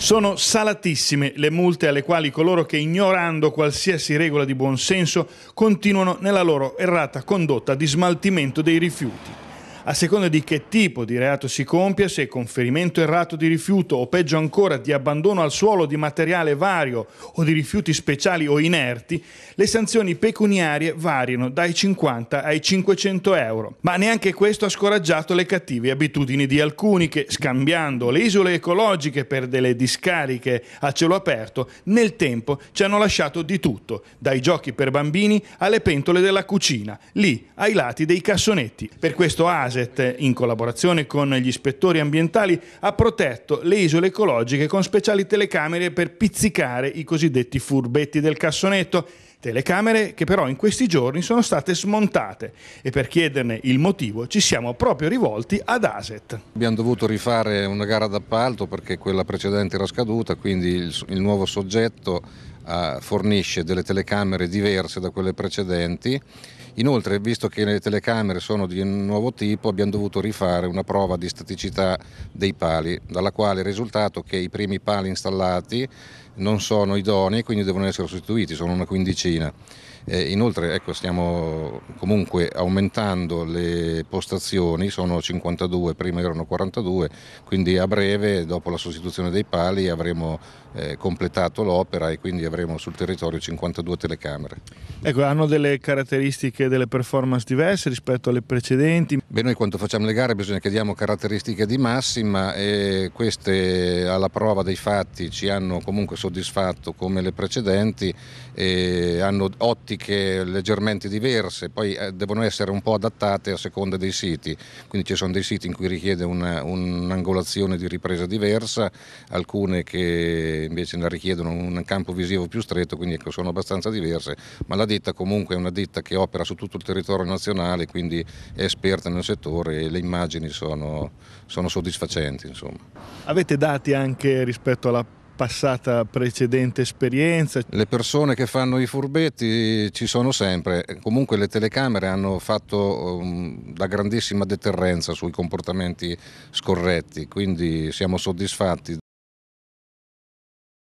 Sono salatissime le multe alle quali coloro che ignorando qualsiasi regola di buonsenso continuano nella loro errata condotta di smaltimento dei rifiuti a seconda di che tipo di reato si compia, se conferimento errato di rifiuto o peggio ancora di abbandono al suolo di materiale vario o di rifiuti speciali o inerti, le sanzioni pecuniarie variano dai 50 ai 500 euro. Ma neanche questo ha scoraggiato le cattive abitudini di alcuni che, scambiando le isole ecologiche per delle discariche a cielo aperto, nel tempo ci hanno lasciato di tutto, dai giochi per bambini alle pentole della cucina, lì ai lati dei cassonetti. Per questo Ase ASET, in collaborazione con gli ispettori ambientali, ha protetto le isole ecologiche con speciali telecamere per pizzicare i cosiddetti furbetti del cassonetto. Telecamere che però in questi giorni sono state smontate e per chiederne il motivo ci siamo proprio rivolti ad Aset. Abbiamo dovuto rifare una gara d'appalto perché quella precedente era scaduta, quindi il, il nuovo soggetto eh, fornisce delle telecamere diverse da quelle precedenti. Inoltre, visto che le telecamere sono di un nuovo tipo, abbiamo dovuto rifare una prova di staticità dei pali, dalla quale è risultato che i primi pali installati non sono idonei, e quindi devono essere sostituiti, sono una quindicina. Eh, inoltre ecco, stiamo comunque aumentando le postazioni, sono 52, prima erano 42, quindi a breve, dopo la sostituzione dei pali, avremo eh, completato l'opera e quindi avremo avremo sul territorio 52 telecamere. Ecco, hanno delle caratteristiche, delle performance diverse rispetto alle precedenti. Beh, noi quando facciamo le gare bisogna che diamo caratteristiche di massima e queste alla prova dei fatti ci hanno comunque soddisfatto come le precedenti, hanno ottiche leggermente diverse, poi eh, devono essere un po' adattate a seconda dei siti, quindi ci sono dei siti in cui richiede una, un'angolazione di ripresa diversa, alcune che invece ne richiedono un campo visivo più stretto, quindi ecco, sono abbastanza diverse, ma la ditta comunque è una ditta che opera su tutto il territorio nazionale, quindi è esperta nel nel settore e le immagini sono, sono soddisfacenti. Insomma. Avete dati anche rispetto alla passata precedente esperienza? Le persone che fanno i furbetti ci sono sempre, comunque le telecamere hanno fatto um, da grandissima deterrenza sui comportamenti scorretti, quindi siamo soddisfatti